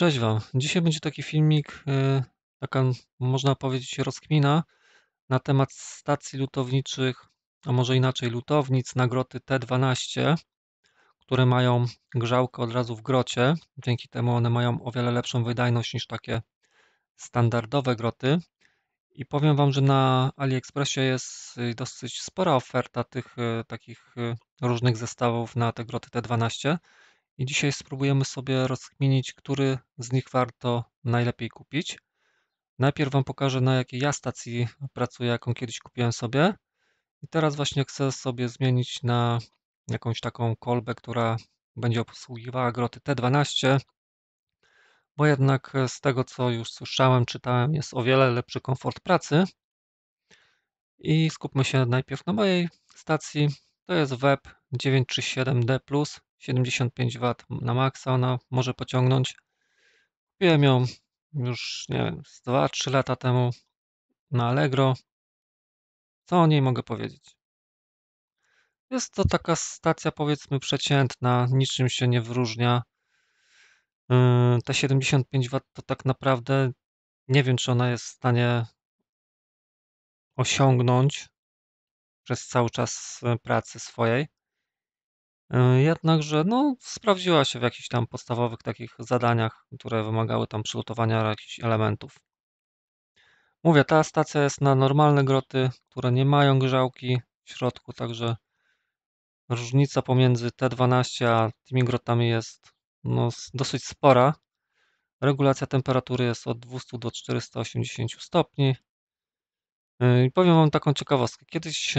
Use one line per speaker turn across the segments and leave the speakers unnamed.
Cześć Wam. Dzisiaj będzie taki filmik, y, taka można powiedzieć rozkmina na temat stacji lutowniczych, a może inaczej lutownic nagroty T12, które mają grzałkę od razu w grocie. Dzięki temu one mają o wiele lepszą wydajność niż takie standardowe groty. I powiem Wam, że na AliExpressie jest y, dosyć spora oferta tych y, takich różnych zestawów na te groty T12. I dzisiaj spróbujemy sobie rozkminić, który z nich warto najlepiej kupić. Najpierw Wam pokażę, na jakiej ja stacji pracuję, jaką kiedyś kupiłem sobie. I teraz właśnie chcę sobie zmienić na jakąś taką kolbę, która będzie obsługiwała groty T12, bo jednak e, z tego, co już słyszałem, czytałem, jest o wiele lepszy komfort pracy. I skupmy się najpierw na mojej stacji. To jest WEB 937D+, 75 W na maksa ona może pociągnąć. Kupiłem ją już, nie wiem, 2-3 lata temu na Allegro. Co o niej mogę powiedzieć? Jest to taka stacja, powiedzmy, przeciętna, niczym się nie wyróżnia. Yy, te 75 W to tak naprawdę nie wiem, czy ona jest w stanie osiągnąć przez cały czas e, pracy swojej. E, jednakże no, sprawdziła się w jakichś tam podstawowych takich zadaniach, które wymagały tam przygotowania jakichś elementów. Mówię, ta stacja jest na normalne groty, które nie mają grzałki w środku, także różnica pomiędzy T12 a tymi grotami jest no, dosyć spora. Regulacja temperatury jest od 200 do 480 stopni. E, I powiem Wam taką ciekawostkę. Kiedyś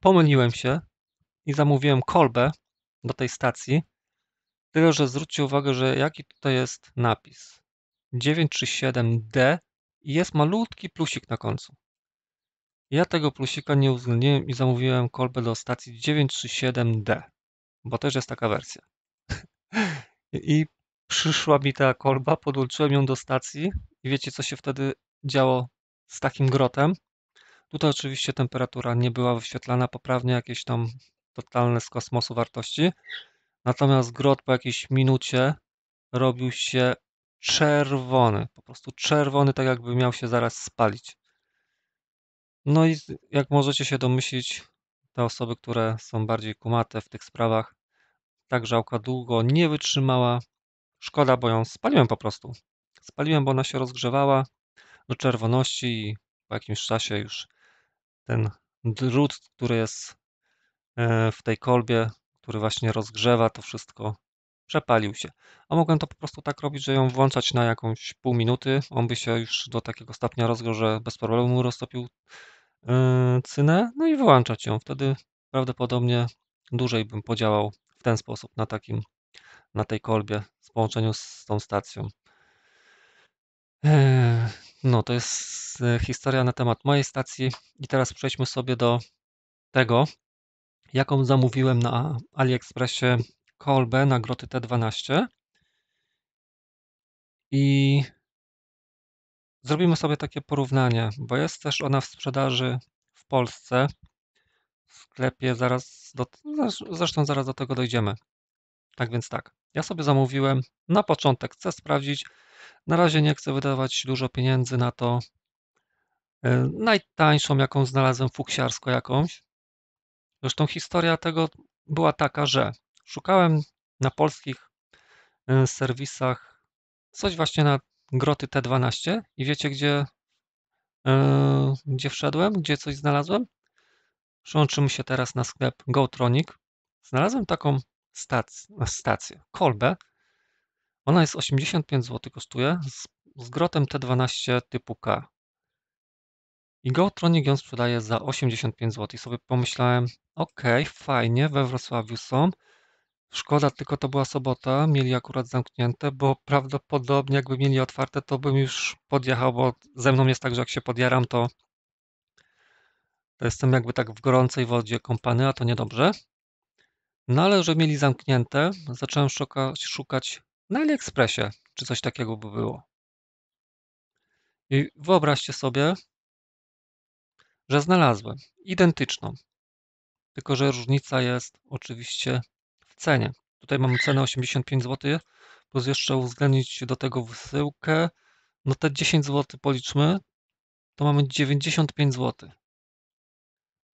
pomyliłem się i zamówiłem kolbę do tej stacji. Tyle, że zwróćcie uwagę, że jaki tutaj jest napis. 937D i jest malutki plusik na końcu. Ja tego plusika nie uwzględniłem i zamówiłem kolbę do stacji 937D, bo też jest taka wersja. I przyszła mi ta kolba, podłączyłem ją do stacji i wiecie co się wtedy działo z takim grotem? Tutaj oczywiście temperatura nie była wyświetlana poprawnie, jakieś tam totalne z kosmosu wartości. Natomiast grot po jakiejś minucie robił się czerwony, po prostu czerwony, tak jakby miał się zaraz spalić. No i jak możecie się domyślić, te osoby, które są bardziej kumate w tych sprawach, tak żałka długo nie wytrzymała. Szkoda, bo ją spaliłem po prostu. Spaliłem, bo ona się rozgrzewała do czerwoności i po jakimś czasie już ten drut, który jest E, w tej kolbie, który właśnie rozgrzewa to wszystko, przepalił się. A mogłem to po prostu tak robić, że ją włączać na jakąś pół minuty, on by się już do takiego stopnia rozgrzał, że bez problemu roztopił e, cynę, no i wyłączać ją. Wtedy prawdopodobnie dłużej bym podziałał w ten sposób na takim, na tej kolbie w połączeniu z tą stacją. E, no, to jest historia na temat mojej stacji i teraz przejdźmy sobie do tego, jaką zamówiłem na AliExpressie kolbę na groty T12 i zrobimy sobie takie porównanie, bo jest też ona w sprzedaży w Polsce w sklepie, zaraz do, zresztą zaraz do tego dojdziemy. Tak więc tak, ja sobie zamówiłem na początek, chcę sprawdzić, na razie nie chcę wydawać dużo pieniędzy na to, e, najtańszą jaką znalazłem, fuksiarsko jakąś, Zresztą historia tego była taka, że szukałem na polskich y, serwisach coś właśnie na groty T12 i wiecie gdzie, yy, gdzie wszedłem, gdzie coś znalazłem? Przyłączymy się teraz na sklep GoTronic. Znalazłem taką stac stację, kolbę. Ona jest 85 zł, kosztuje z, z grotem T12 typu K. I Gotronic ją sprzedaje za 85 zł. I sobie pomyślałem, okej, fajnie, we Wrocławiu są. Szkoda, tylko to była sobota, mieli akurat zamknięte, bo prawdopodobnie jakby mieli otwarte, to bym już podjechał, bo ze mną jest tak, że jak się podjaram, to, to jestem jakby tak w gorącej wodzie kąpany, a to niedobrze. No ale że mieli zamknięte, zacząłem szukać, szukać na AliExpressie, czy coś takiego by było. I wyobraźcie sobie, że znalazłem identyczną, tylko że różnica jest oczywiście w cenie. Tutaj mamy cenę 85 zł, plus jeszcze uwzględnić do tego wysyłkę. No te 10 zł policzmy, to mamy 95 zł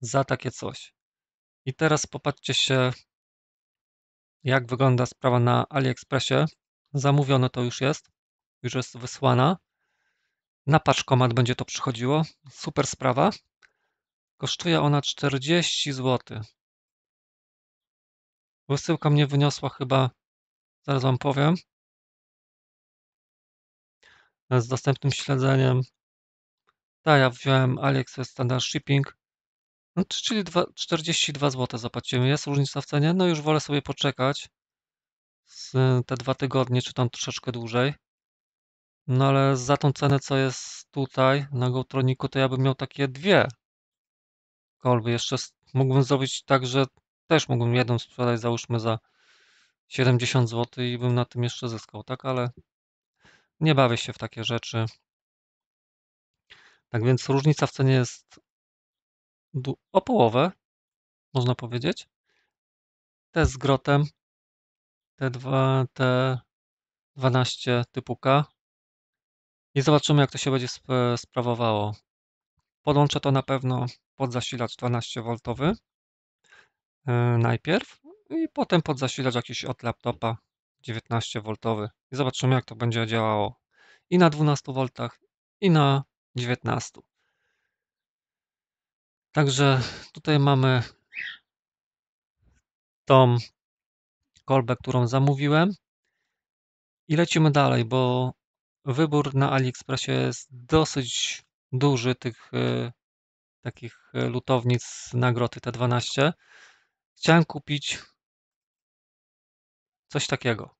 za takie coś. I teraz popatrzcie się, jak wygląda sprawa na AliExpressie. Zamówione to już jest, już jest wysłana. Na paczkomat będzie to przychodziło. Super sprawa. Kosztuje ona 40 zł. Wysyłka mnie wyniosła chyba, zaraz wam powiem, z dostępnym śledzeniem. Tak, ja wziąłem AliExpress Standard Shipping, no, czyli 42 zł zapłaciłem. Jest różnica w cenie? No już wolę sobie poczekać te dwa tygodnie, czy tam troszeczkę dłużej. No ale za tą cenę, co jest tutaj na Gołtroniku, to ja bym miał takie dwie albo Jeszcze mógłbym zrobić tak, że też mógłbym jedną sprzedać załóżmy za 70 zł i bym na tym jeszcze zyskał, tak? Ale nie bawię się w takie rzeczy. Tak więc różnica w cenie jest o połowę, można powiedzieć. Te z grotem, te, dwa, te 12 typu K i zobaczymy jak to się będzie sp sprawowało. Podłączę to na pewno podzasilacz 12V e, najpierw i potem podzasilacz jakiś od laptopa 19V i zobaczymy jak to będzie działało i na 12V i na 19. Także tutaj mamy tą kolbę, którą zamówiłem i lecimy dalej, bo wybór na AliExpressie jest dosyć duży tych e, takich e, lutownic nagroty T12. Chciałem kupić coś takiego.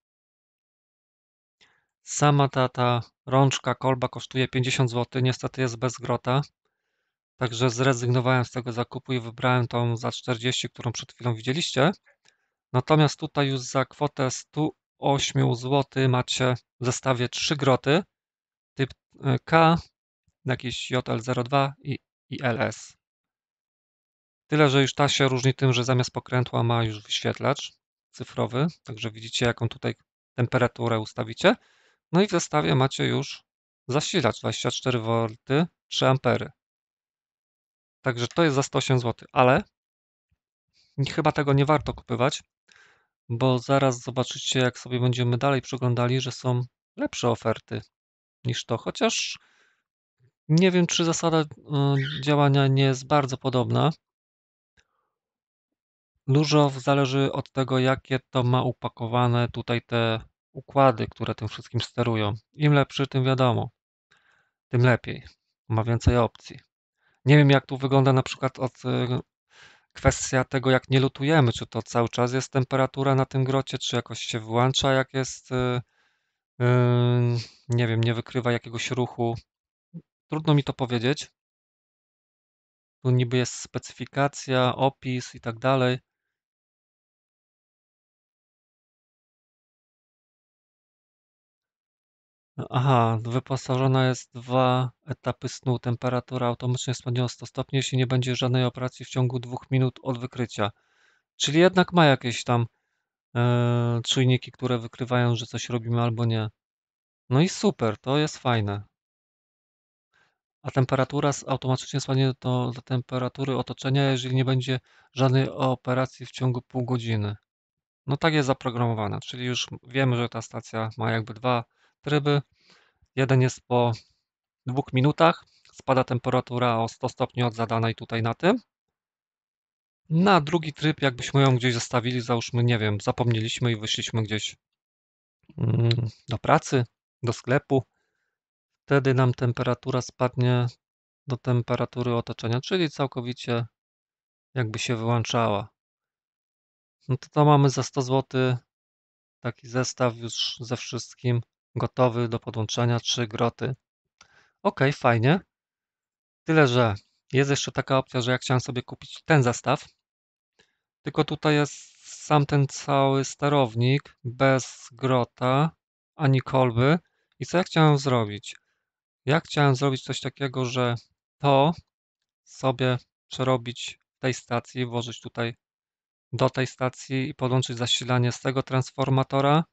Sama ta, ta rączka, kolba kosztuje 50 zł, niestety jest bez grota. Także zrezygnowałem z tego zakupu i wybrałem tą za 40, którą przed chwilą widzieliście. Natomiast tutaj już za kwotę 108 zł macie w zestawie 3 groty typ e, K, jakiś JL02 i i LS. Tyle, że już ta się różni tym, że zamiast pokrętła ma już wyświetlacz cyfrowy, także widzicie jaką tutaj temperaturę ustawicie. No i w zestawie macie już zasilacz 24V 3 A. Także to jest za 108 zł, ale chyba tego nie warto kupywać, bo zaraz zobaczycie, jak sobie będziemy dalej przyglądali, że są lepsze oferty niż to, chociaż nie wiem, czy zasada y, działania nie jest bardzo podobna. Dużo zależy od tego, jakie to ma upakowane tutaj te układy, które tym wszystkim sterują. Im lepszy, tym wiadomo, tym lepiej. Ma więcej opcji. Nie wiem, jak tu wygląda na przykład od y, kwestia tego, jak nie lutujemy, czy to cały czas jest temperatura na tym grocie, czy jakoś się wyłącza, jak jest, yy, nie wiem, nie wykrywa jakiegoś ruchu. Trudno mi to powiedzieć. Tu niby jest specyfikacja, opis i tak dalej. No, aha, wyposażona jest dwa etapy snu. Temperatura automatycznie spadnie o 100 stopni, jeśli nie będzie żadnej operacji w ciągu dwóch minut od wykrycia. Czyli jednak ma jakieś tam e, czujniki, które wykrywają, że coś robimy albo nie. No i super, to jest fajne a temperatura automatycznie spadnie do, do temperatury otoczenia, jeżeli nie będzie żadnej operacji w ciągu pół godziny. No tak jest zaprogramowana, czyli już wiemy, że ta stacja ma jakby dwa tryby. Jeden jest po dwóch minutach, spada temperatura o 100 stopni od zadanej tutaj na tym. Na drugi tryb, jakbyśmy ją gdzieś zostawili, załóżmy, nie wiem, zapomnieliśmy i wyszliśmy gdzieś mm, do pracy, do sklepu, Wtedy nam temperatura spadnie do temperatury otoczenia, czyli całkowicie jakby się wyłączała. No to, to mamy za 100 zł taki zestaw już ze wszystkim gotowy do podłączenia, trzy groty. Ok, fajnie. Tyle, że jest jeszcze taka opcja, że ja chciałem sobie kupić ten zestaw, tylko tutaj jest sam ten cały sterownik bez grota ani kolby. I co ja chciałem zrobić? Ja chciałem zrobić coś takiego, że to sobie przerobić w tej stacji, włożyć tutaj do tej stacji i podłączyć zasilanie z tego transformatora.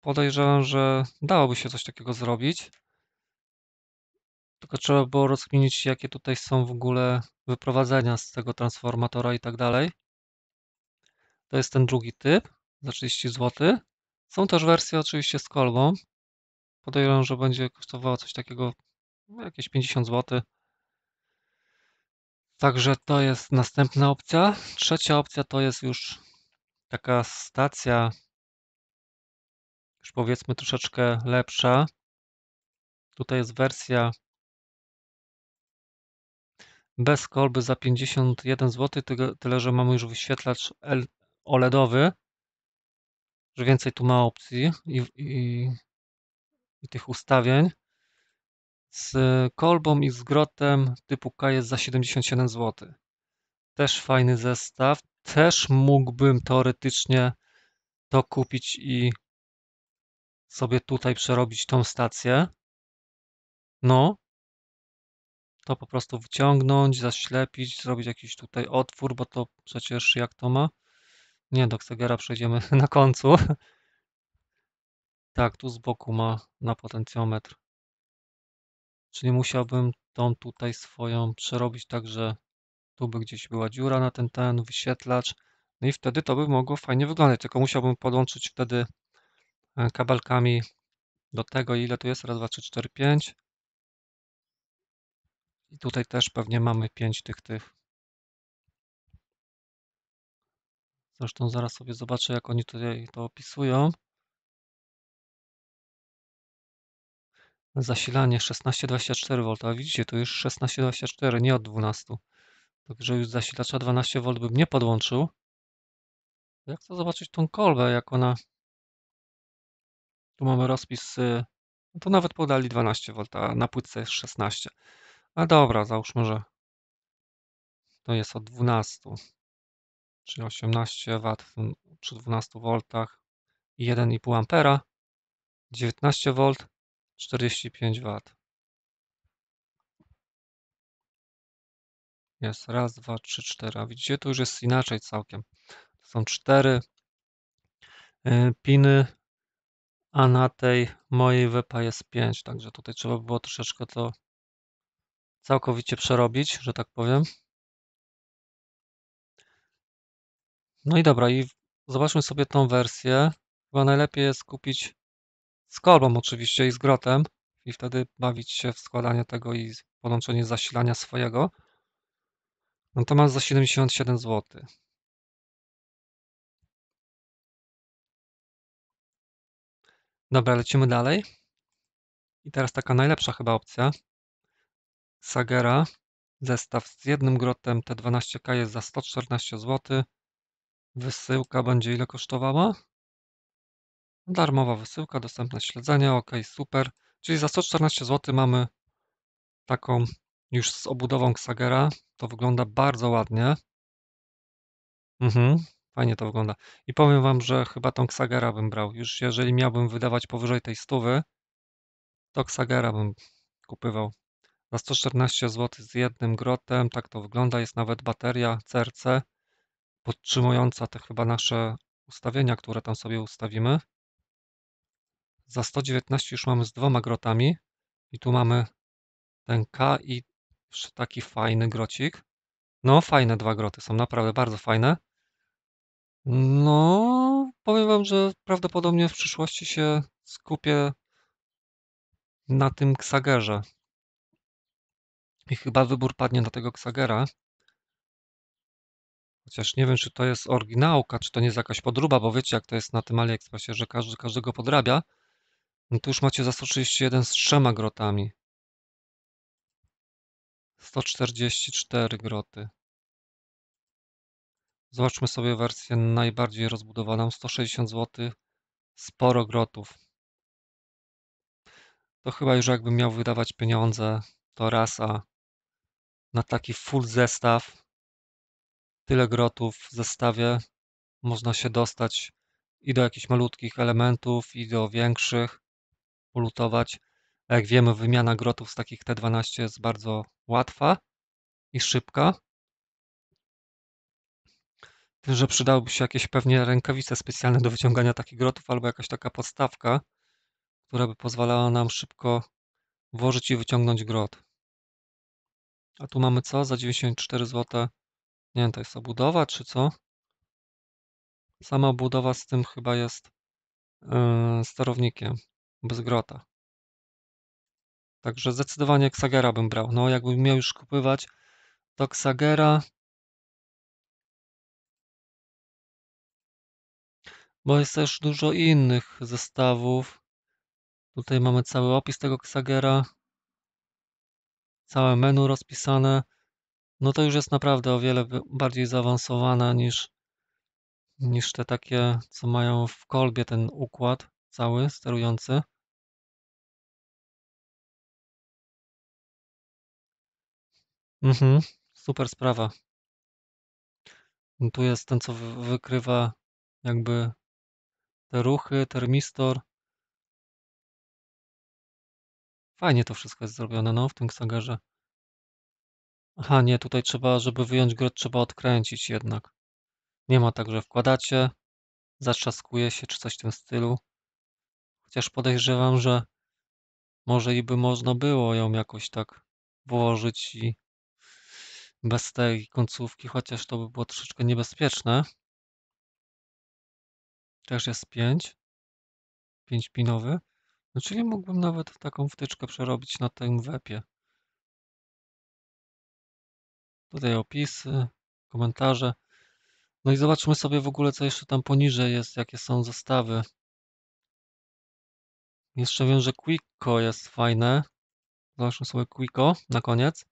Podejrzewam, że dałoby się coś takiego zrobić. Tylko trzeba było rozkminić, jakie tutaj są w ogóle wyprowadzenia z tego transformatora i tak dalej. To jest ten drugi typ za 30 zł. Są też wersje oczywiście z kolbą, Podejrzewam, że będzie kosztowała coś takiego no, jakieś 50 zł. Także to jest następna opcja. Trzecia opcja to jest już taka stacja, już powiedzmy troszeczkę lepsza. Tutaj jest wersja bez kolby za 51 zł, tyle że mamy już wyświetlacz OLEDowy, że więcej tu ma opcji i, i i tych ustawień. Z kolbą i z grotem typu K jest za 77 zł. Też fajny zestaw. Też mógłbym teoretycznie to kupić i sobie tutaj przerobić tą stację. No. To po prostu wyciągnąć, zaślepić, zrobić jakiś tutaj otwór, bo to przecież jak to ma? Nie, do Xegera przejdziemy na końcu. Tak, tu z boku ma na potencjometr. Czyli musiałbym tą tutaj swoją przerobić tak, że tu by gdzieś była dziura na ten ten wyświetlacz. No i wtedy to by mogło fajnie wyglądać, tylko musiałbym podłączyć wtedy e, kabelkami do tego, ile tu jest, raz, dwa, trzy, cztery, pięć. I tutaj też pewnie mamy pięć tych, tych. Zresztą zaraz sobie zobaczę, jak oni tutaj to opisują. Zasilanie 16,24 V, widzicie, to już 16,24 nie od 12. Także już zasilacza 12 V bym nie podłączył. Jak chcę zobaczyć tą kolbę, jak ona... Tu mamy rozpis, y, no to nawet podali 12 V, a na płytce jest 16. A dobra, załóżmy, że to jest od 12, czyli 18 W przy 12 V i 1,5 A, 19 V 45 W. Jest raz, dwa, trzy, cztery. widzicie, tu już jest inaczej całkiem. To są cztery y, piny, a na tej mojej wepa jest pięć. Także tutaj trzeba było troszeczkę to całkowicie przerobić, że tak powiem. No i dobra, i zobaczmy sobie tą wersję. Chyba najlepiej jest kupić z kolbą oczywiście i z grotem i wtedy bawić się w składanie tego i połączenie zasilania swojego. Natomiast za 77 zł. Dobra, lecimy dalej. I teraz taka najlepsza chyba opcja. Sagera. Zestaw z jednym grotem T12K jest za 114 zł. Wysyłka będzie ile kosztowała? Darmowa wysyłka, dostępne śledzenia, ok, super. Czyli za 114 zł mamy taką już z obudową Xagera. To wygląda bardzo ładnie. Mhm, fajnie to wygląda. I powiem Wam, że chyba tą Xagera bym brał. Już jeżeli miałbym wydawać powyżej tej stówy, to Xagera bym kupywał. Za 114 zł z jednym grotem, tak to wygląda. Jest nawet bateria CRC podtrzymująca te chyba nasze ustawienia, które tam sobie ustawimy za 119 już mamy z dwoma grotami i tu mamy ten K i taki fajny grocik. No, fajne dwa groty są, naprawdę bardzo fajne. No, powiem Wam, że prawdopodobnie w przyszłości się skupię na tym Ksagerze. I chyba wybór padnie na tego Ksagera. Chociaż nie wiem, czy to jest oryginałka, czy to nie jest jakaś podruba, bo wiecie, jak to jest na tym AliExpressie, że każdy każdego podrabia. No tu już macie za 131 z trzema grotami. 144 groty. Zobaczmy sobie wersję najbardziej rozbudowaną. 160 zł. Sporo grotów. To chyba już jakbym miał wydawać pieniądze, to rasa na taki full zestaw. Tyle grotów w zestawie można się dostać i do jakichś malutkich elementów, i do większych polutować. A jak wiemy, wymiana grotów z takich T12 jest bardzo łatwa i szybka. Tym, że przydałyby się jakieś pewnie rękawice specjalne do wyciągania takich grotów albo jakaś taka podstawka, która by pozwalała nam szybko włożyć i wyciągnąć grot. A tu mamy co? Za 94 zł. Nie wiem, to jest obudowa czy co? Sama obudowa z tym chyba jest yy, sterownikiem bez grota. Także zdecydowanie Xagera bym brał. No,
jakbym miał już kupywać, to Xagera.
Bo jest też dużo innych zestawów. Tutaj mamy cały opis tego Xagera. Całe menu rozpisane. No to już jest naprawdę o wiele bardziej zaawansowane niż, niż te takie, co mają w kolbie ten układ cały
sterujący. Mhm,
super sprawa. Tu jest ten, co wykrywa jakby te ruchy, termistor. Fajnie to wszystko jest zrobione, no, w tym Xagarze. Aha, nie, tutaj trzeba, żeby wyjąć grot, trzeba odkręcić jednak. Nie ma tak, że wkładacie, zatrzaskuje się, czy coś w tym stylu. Chociaż podejrzewam, że może i by można było ją jakoś tak włożyć i bez tej końcówki, chociaż to by było troszeczkę niebezpieczne. Też jest 5. 5 pinowy. No czyli mógłbym nawet taką wtyczkę przerobić na tym wepie. Tutaj opisy, komentarze. No i zobaczmy sobie w ogóle, co jeszcze tam poniżej jest, jakie są zestawy. Jeszcze wiem, że Quicko jest fajne. Zobaczmy sobie Quicko na koniec.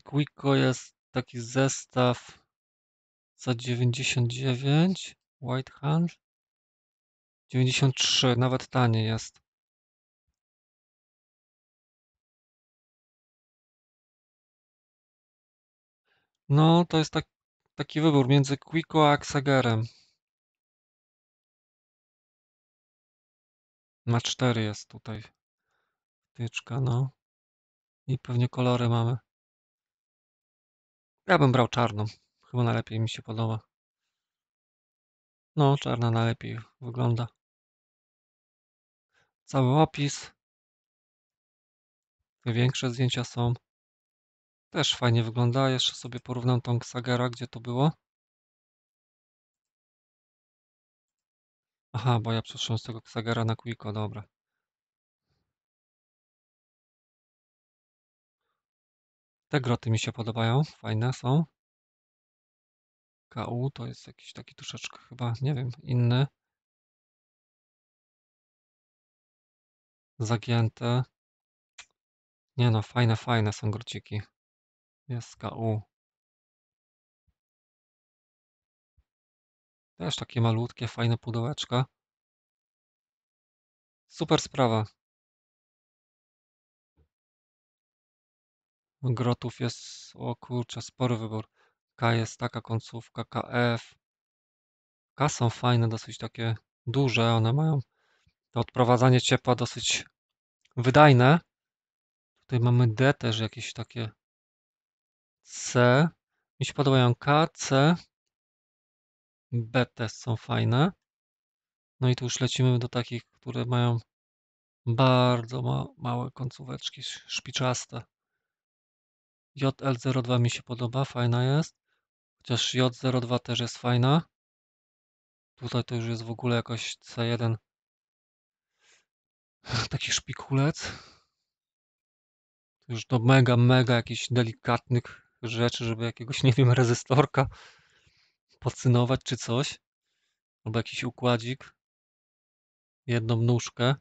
Quico jest taki zestaw
za 99, White Hand 93, nawet tanie jest. No, to jest tak, taki wybór między Quico a Xagerem. Na 4 jest tutaj tyczka, no. I pewnie kolory mamy. Ja bym brał czarną. Chyba najlepiej mi się podoba. No, czarna najlepiej wygląda. Cały opis. Większe zdjęcia są. Też fajnie wygląda. Jeszcze sobie porównam tą Xagera, gdzie to było. Aha, bo ja przeszłam z tego Xagera na Quico, dobra. Te groty mi się podobają, fajne są. KU to jest jakiś taki troszeczkę chyba, nie wiem, inny. Zagięte. Nie no, fajne, fajne są grociki. Jest KU. Też takie malutkie, fajne pudełeczka. Super sprawa.
Grotów jest, o kurczę, spory wybór. K jest taka końcówka, KF. K są fajne, dosyć takie duże, one mają to odprowadzanie ciepła dosyć wydajne. Tutaj mamy D też jakieś takie C. Mi się podobają K, C. B też są fajne. No i tu już lecimy do takich, które mają bardzo ma małe końcóweczki, szpiczaste. JL02 mi się podoba, fajna jest. Chociaż J02 też jest fajna. Tutaj to już jest w ogóle jakoś C1. Taki szpikulec. To już do mega, mega jakichś delikatnych rzeczy, żeby jakiegoś, nie wiem, rezystorka pocynować czy coś. Albo jakiś układzik. Jedną nóżkę.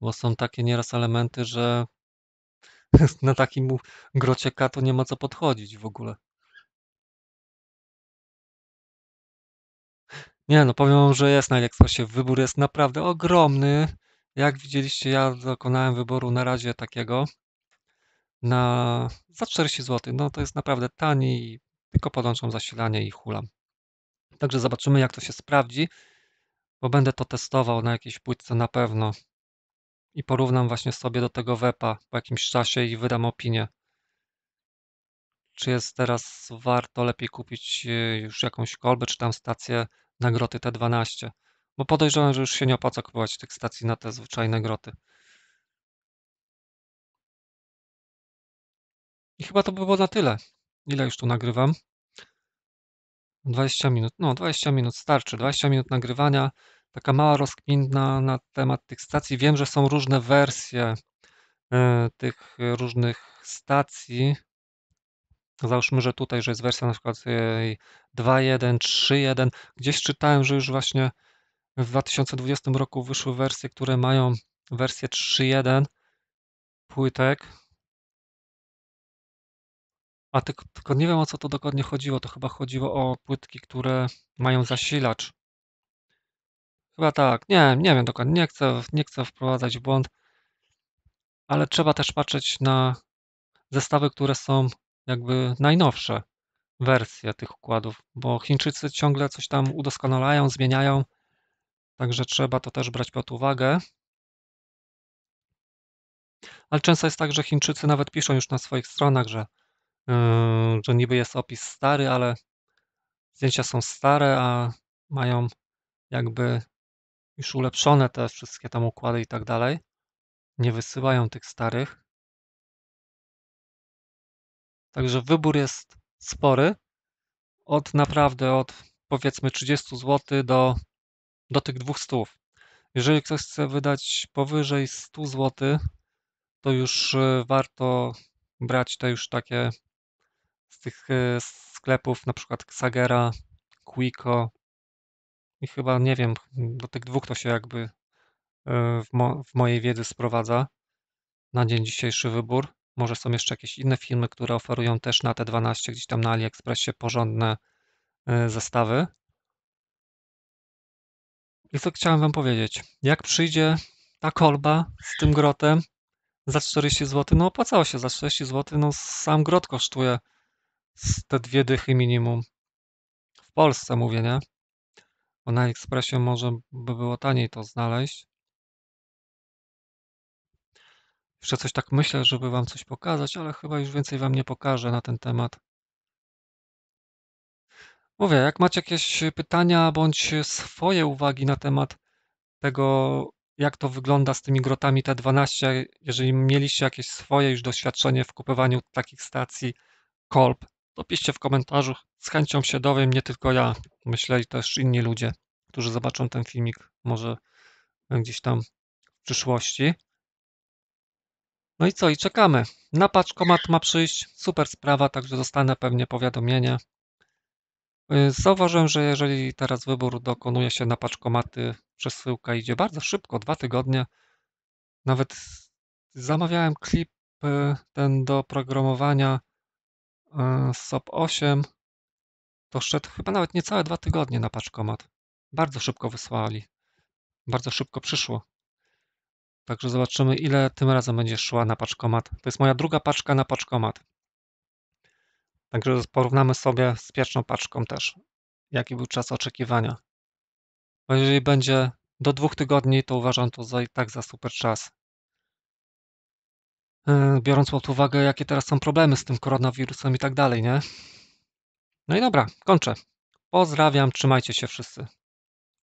Bo są takie nieraz elementy, że Na takim grocie K to nie ma co podchodzić w ogóle. Nie no, powiem że jest na no AliExpressie. Wybór jest naprawdę ogromny. Jak widzieliście, ja dokonałem wyboru na razie takiego na za 40 zł. No to jest naprawdę tani, tylko podłączam zasilanie i hulam. Także zobaczymy, jak to się sprawdzi, bo będę to testował na jakiejś płytce na pewno i porównam właśnie sobie do tego wepa po jakimś czasie i wydam opinię. Czy jest teraz warto lepiej kupić e, już jakąś kolbę, czy tam stację na groty T12? Bo podejrzewam, że już się nie opłaca kupować tych stacji na te zwyczajne groty. I chyba to by było na tyle. Ile już tu nagrywam? 20 minut. No, 20 minut starczy. 20 minut nagrywania taka mała rozkminna na temat tych stacji. Wiem, że są różne wersje e, tych różnych stacji. Załóżmy, że tutaj, że jest wersja na przykład 2.1, e, 3.1. Gdzieś czytałem, że już właśnie w 2020 roku wyszły wersje, które mają wersję 3.1 płytek. A tylko, tylko nie wiem o co to dokładnie chodziło. To chyba chodziło o płytki, które mają zasilacz. Chyba tak. Nie, nie wiem dokładnie. Nie chcę, nie chcę wprowadzać w błąd, ale trzeba też patrzeć na zestawy, które są jakby najnowsze wersje tych układów, bo Chińczycy ciągle coś tam udoskonalają, zmieniają, także trzeba to też brać pod uwagę. Ale często jest tak, że Chińczycy nawet piszą już na swoich stronach, że, yy, że niby jest opis stary, ale zdjęcia są stare, a mają jakby już ulepszone te wszystkie tam układy i tak dalej nie wysyłają tych starych. Także wybór jest spory. Od naprawdę od powiedzmy 30 zł do, do tych 200. Jeżeli ktoś chce wydać powyżej 100 zł, to już y, warto brać te już takie z tych y, sklepów, na przykład Xagera, Quico, i chyba, nie wiem, do tych dwóch to się jakby e, w, mo w mojej wiedzy sprowadza na dzień dzisiejszy wybór. Może są jeszcze jakieś inne filmy, które oferują też na te 12 gdzieś tam na AliExpressie porządne e, zestawy. I co chciałem Wam powiedzieć? Jak przyjdzie ta kolba z tym grotem za 40 zł, no opłacało się za 40 zł, no sam grot kosztuje te dwie dychy minimum. W Polsce mówię, nie? Bo na ekspresie może by było taniej to znaleźć. Jeszcze coś tak myślę, żeby Wam coś pokazać, ale chyba już więcej Wam nie pokażę na ten temat. Mówię, jak macie jakieś pytania bądź swoje uwagi na temat tego, jak to wygląda z tymi grotami T12, jeżeli mieliście jakieś swoje już doświadczenie w kupowaniu takich stacji, kolb, to w komentarzu. Z chęcią się dowiem, nie tylko ja, myślę i też inni ludzie, którzy zobaczą ten filmik może gdzieś tam w przyszłości. No i co, i czekamy. Na paczkomat ma przyjść, super sprawa, także dostanę pewnie powiadomienie. Y, zauważyłem, że jeżeli teraz wybór dokonuje się na paczkomaty, przesyłka idzie bardzo szybko, dwa tygodnie. Nawet zamawiałem klip y, ten do programowania E, SOP 8, to szedł chyba nawet niecałe dwa tygodnie na paczkomat. Bardzo szybko wysłali. Bardzo szybko przyszło. Także zobaczymy, ile tym razem będzie szła na paczkomat. To jest moja druga paczka na paczkomat. Także porównamy sobie z pierwszą paczką też, jaki był czas oczekiwania. Bo jeżeli będzie do dwóch tygodni, to uważam to za i tak za super czas. E, biorąc pod uwagę, jakie teraz są problemy z tym koronawirusem i tak dalej, nie? No i dobra, kończę. Pozdrawiam, trzymajcie się wszyscy.